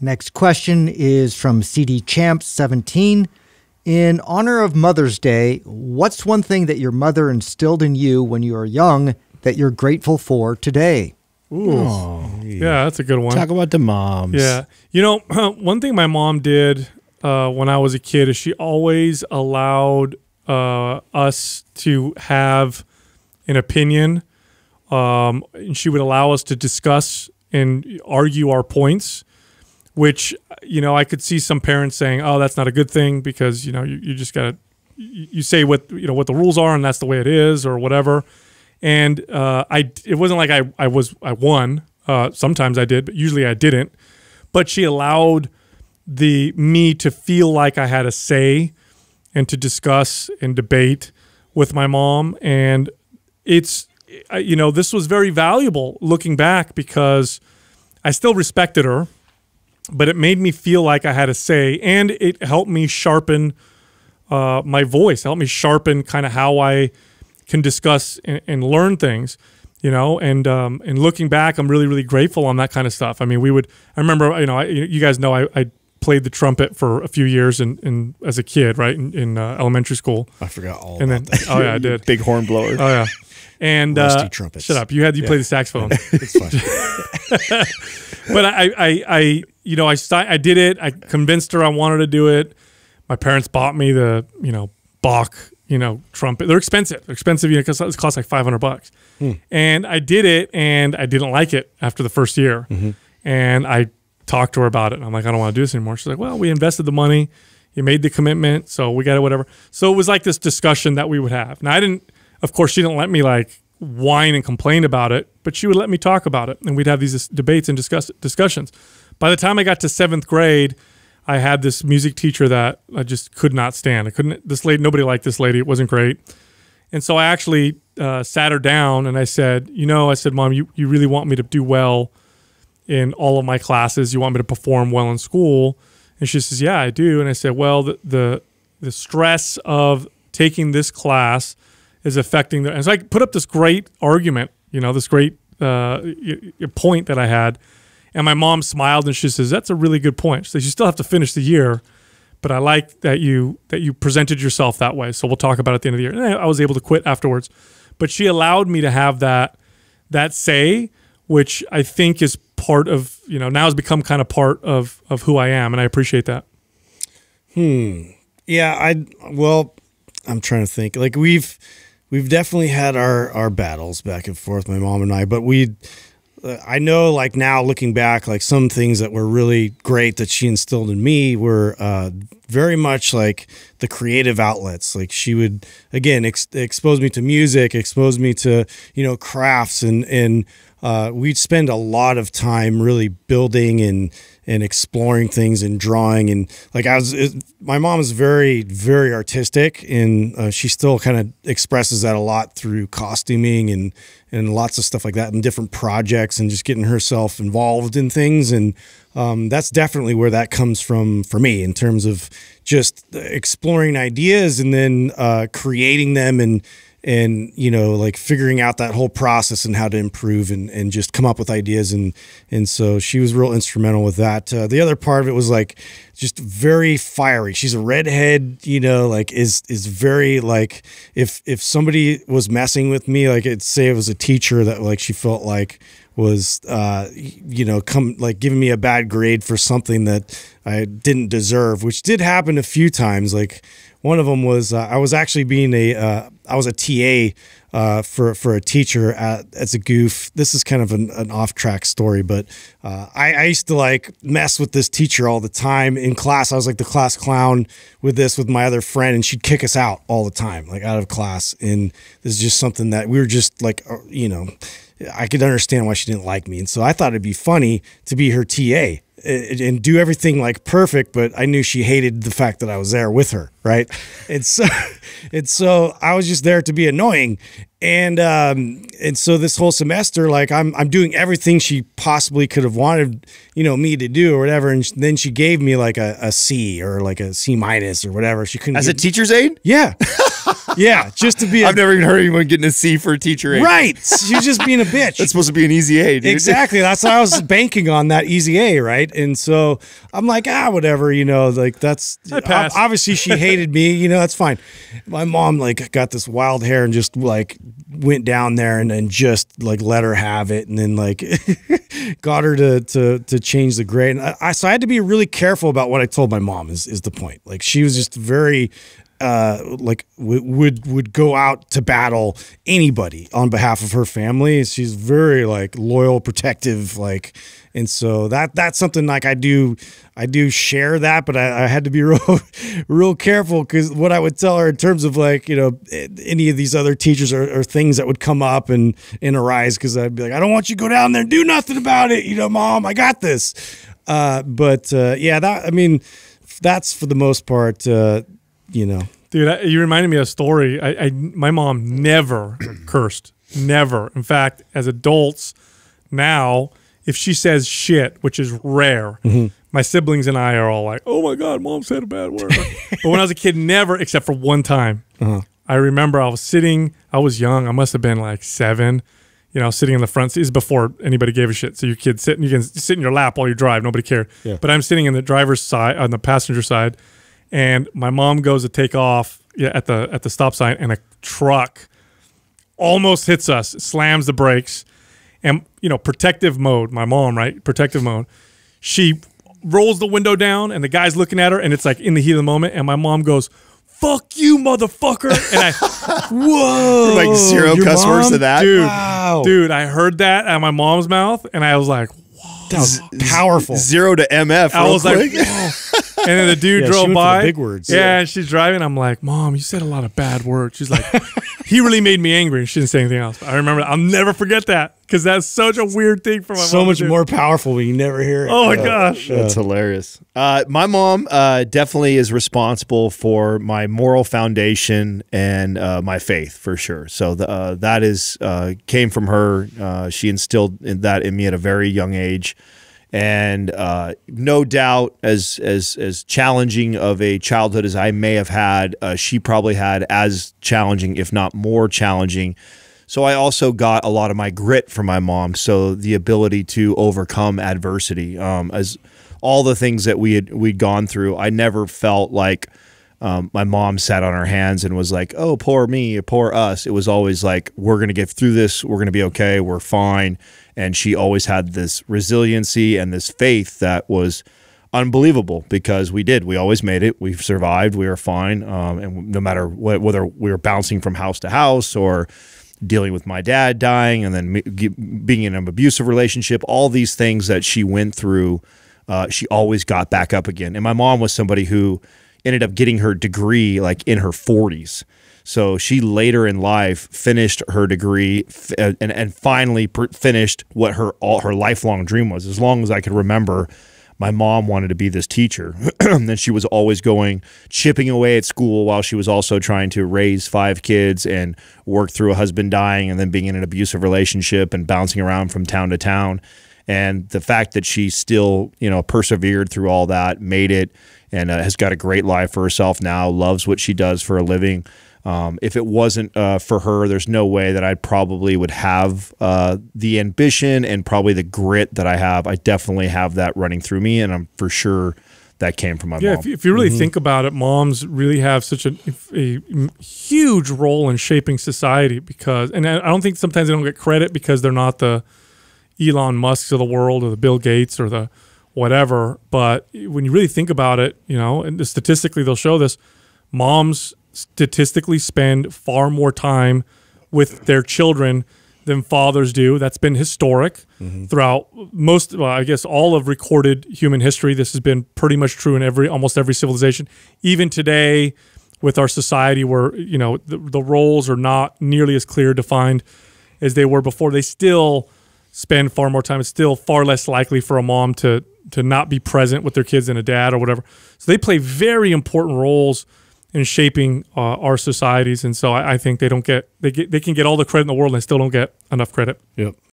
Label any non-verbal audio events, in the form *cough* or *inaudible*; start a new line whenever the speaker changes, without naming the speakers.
Next question is from CD Champ 17. In honor of Mother's Day, what's one thing that your mother instilled in you when you were young that you're grateful for today? Ooh. Oh,
yeah, that's a good one. Talk about the moms. Yeah. You know, *clears throat* one thing my mom did uh, when I was a kid is she always allowed uh, us to have an opinion. Um, and she would allow us to discuss and argue our points which you know I could see some parents saying, "Oh, that's not a good thing because you know you, you just gotta you, say what you know what the rules are and that's the way it is or whatever." And uh, I it wasn't like I I was I won. Uh, sometimes I did, but usually I didn't. But she allowed the me to feel like I had a say and to discuss and debate with my mom and it's you know this was very valuable looking back because I still respected her but it made me feel like I had a say, and it helped me sharpen uh, my voice, helped me sharpen kind of how I can discuss and, and learn things, you know. And um, and looking back, I'm really really grateful on that kind of stuff. I mean, we would. I remember, you know, I, you guys know I, I played the trumpet for a few years in, in as a kid, right in, in uh, elementary school. I forgot all. And then that. oh yeah, I did *laughs* big horn blower. Oh yeah, and uh, Rusty trumpets. Shut up! You had you yeah. play the saxophone. *laughs* it's fun. *laughs* but I, I I you know, I I did it. I convinced her I wanted to do it. My parents bought me the you know Bach you know trumpet. They're expensive. They're expensive. You know, because it costs like five hundred bucks. Hmm. And I did it, and I didn't like it after the first year. Mm -hmm. And I talked to her about it. And I'm like, I don't want to do this anymore. She's like, Well, we invested the money. You made the commitment, so we got it. Whatever. So it was like this discussion that we would have. Now I didn't. Of course, she didn't let me like whine and complain about it, but she would let me talk about it, and we'd have these debates and discuss discussions by the time I got to seventh grade, I had this music teacher that I just could not stand. I couldn't, this lady, nobody liked this lady. It wasn't great. And so I actually uh, sat her down and I said, You know, I said, Mom, you, you really want me to do well in all of my classes. You want me to perform well in school. And she says, Yeah, I do. And I said, Well, the, the, the stress of taking this class is affecting the. And so I put up this great argument, you know, this great uh, point that I had. And my mom smiled and she says, "That's a really good point." She says, "You still have to finish the year, but I like that you that you presented yourself that way." So we'll talk about it at the end of the year. And I was able to quit afterwards, but she allowed me to have that that say, which I think is part of you know now has become kind of part of of who I am, and I appreciate that. Hmm. Yeah. I well,
I'm trying to think. Like we've we've definitely had our our battles back and forth, my mom and I, but we uh, I know, like now looking back, like some things that were really great that she instilled in me were uh, very much like the creative outlets. Like she would again ex expose me to music, expose me to you know crafts, and and uh, we'd spend a lot of time really building and and exploring things and drawing and like I was it, my mom is very very artistic and uh, she still kind of expresses that a lot through costuming and and lots of stuff like that and different projects and just getting herself involved in things and um, that's definitely where that comes from for me in terms of just exploring ideas and then uh, creating them and and you know like figuring out that whole process and how to improve and, and just come up with ideas and and so she was real instrumental with that uh, the other part of it was like just very fiery. She's a redhead, you know, like is is very like if if somebody was messing with me, like it say it was a teacher that like she felt like was uh you know come like giving me a bad grade for something that I didn't deserve, which did happen a few times. Like one of them was uh, I was actually being a uh, I was a TA uh, for for a teacher at, as a goof. This is kind of an, an off track story, but uh, I, I, used to like mess with this teacher all the time in class. I was like the class clown with this with my other friend, and she'd kick us out all the time, like out of class. And this is just something that we were just like, uh, you know, I could understand why she didn't like me. And so I thought it'd be funny to be her TA eh, and do everything like perfect, but I knew she hated the fact that I was there with her, right? And so, *laughs* and so I was just there to be annoying, and um, and so this whole semester, like I'm I'm doing everything she possibly could have wanted, you know, me to do or whatever, and then she gave me like a, a C or like a C minus or whatever. She couldn't as a teacher's aid, yeah. *laughs* yeah, just to be. i have never even heard anyone getting a C for a teacher aid. Right, you're just being a bitch. It's supposed to be an easy A, dude. Exactly. That's why I was banking on that easy A, right? And so I'm like, ah, whatever, you know, like that's obviously she hated me, you know, that's fine. My mom like got this wild hair and just like went down there and then just like let her have it, and then like *laughs* got her to to to change the grade. And I, I so I had to be really careful about what I told my mom. Is is the point? Like she was just very uh, like would would go out to battle anybody on behalf of her family. She's very like loyal, protective, like, and so that that's something like I do I do share that, but I, I had to be *laughs* real real careful because what I would tell her in terms of like you know any of these other teachers or, or things that would come up and and arise because I'd be like I don't want you to go down there and do nothing about it, you know, mom, I got this. Uh, but uh, yeah, that I mean that's for the most part uh, you know.
Dude, I, you reminded me of a story. I, I my mom never *clears throat* cursed, never. In fact, as adults now, if she says shit, which is rare, mm -hmm. my siblings and I are all like, "Oh my god, mom said a bad word." *laughs* but when I was a kid, never, except for one time. Uh -huh. I remember I was sitting. I was young. I must have been like seven. You know, sitting in the front seat is before anybody gave a shit. So your sit sitting, you can sit in your lap while you drive. Nobody cared. Yeah. But I'm sitting in the driver's side, on the passenger side, and my mom goes to take off at the at the stop sign, and a truck almost hits us, slams the brakes, and you know protective mode. My mom, right? Protective mode. She rolls the window down, and the guy's looking at her, and it's like in the heat of the moment, and my mom goes. Fuck you, motherfucker! And I, *laughs* whoa, like zero cuss mom? words to that, dude. Wow. Dude, I heard that at my mom's mouth, and I was like, that was powerful. Zero to MF. I was quick. like, *laughs* And then the dude yeah, drove by. big words. Yeah, yeah. And she's driving. I'm like, Mom, you said a lot of bad words. She's like, *laughs* He really made me angry. And she didn't say anything else. But I remember. I'll never forget that because that's such a weird thing for my so much more
powerful when you never hear it. Oh my uh,
gosh,
that's hilarious. Uh, my mom uh, definitely is responsible for my moral foundation and uh, my faith for sure. So the, uh, that is uh, came from her. she instilled that in me at a very young age and uh, no doubt, as as as challenging of a childhood as I may have had, uh, she probably had as challenging, if not more challenging. So I also got a lot of my grit from my mom. So the ability to overcome adversity, um, as all the things that we had we'd gone through, I never felt like um, my mom sat on her hands and was like, "Oh, poor me, poor us." It was always like, "We're gonna get through this. We're gonna be okay. We're fine." And she always had this resiliency and this faith that was unbelievable because we did. We always made it. we survived. We were fine. Um, and no matter whether we were bouncing from house to house or dealing with my dad dying and then being in an abusive relationship, all these things that she went through, uh, she always got back up again. And my mom was somebody who ended up getting her degree like in her 40s. So she later in life finished her degree uh, and and finally finished what her all her lifelong dream was. As long as I could remember, my mom wanted to be this teacher. *clears throat* and she was always going chipping away at school while she was also trying to raise five kids and work through a husband dying and then being in an abusive relationship and bouncing around from town to town. And the fact that she still, you know, persevered through all that made it and uh, has got a great life for herself now, loves what she does for a living. Um, if it wasn't uh, for her, there's no way that I probably would have uh, the ambition and probably the grit that I have. I definitely have that running through me, and I'm for sure that came from my yeah, mom. If you, if you really mm -hmm. think
about it, moms really have such a, a, huge role in shaping society because, and I don't think sometimes they don't get credit because they're not the Elon Musks of the world or the Bill Gates or the whatever. But when you really think about it, you know, and statistically they'll show this, moms statistically spend far more time with their children than fathers do. That's been historic mm -hmm. throughout most, well, I guess, all of recorded human history. This has been pretty much true in every, almost every civilization. Even today, with our society, where you know the, the roles are not nearly as clear defined as they were before, they still spend far more time. It's still far less likely for a mom to to not be present with their kids and a dad or whatever. So they play very important roles in shaping uh, our societies, and so I, I, think they don't get they get they can get all the credit in the world, and they still don't get enough credit.
Yep.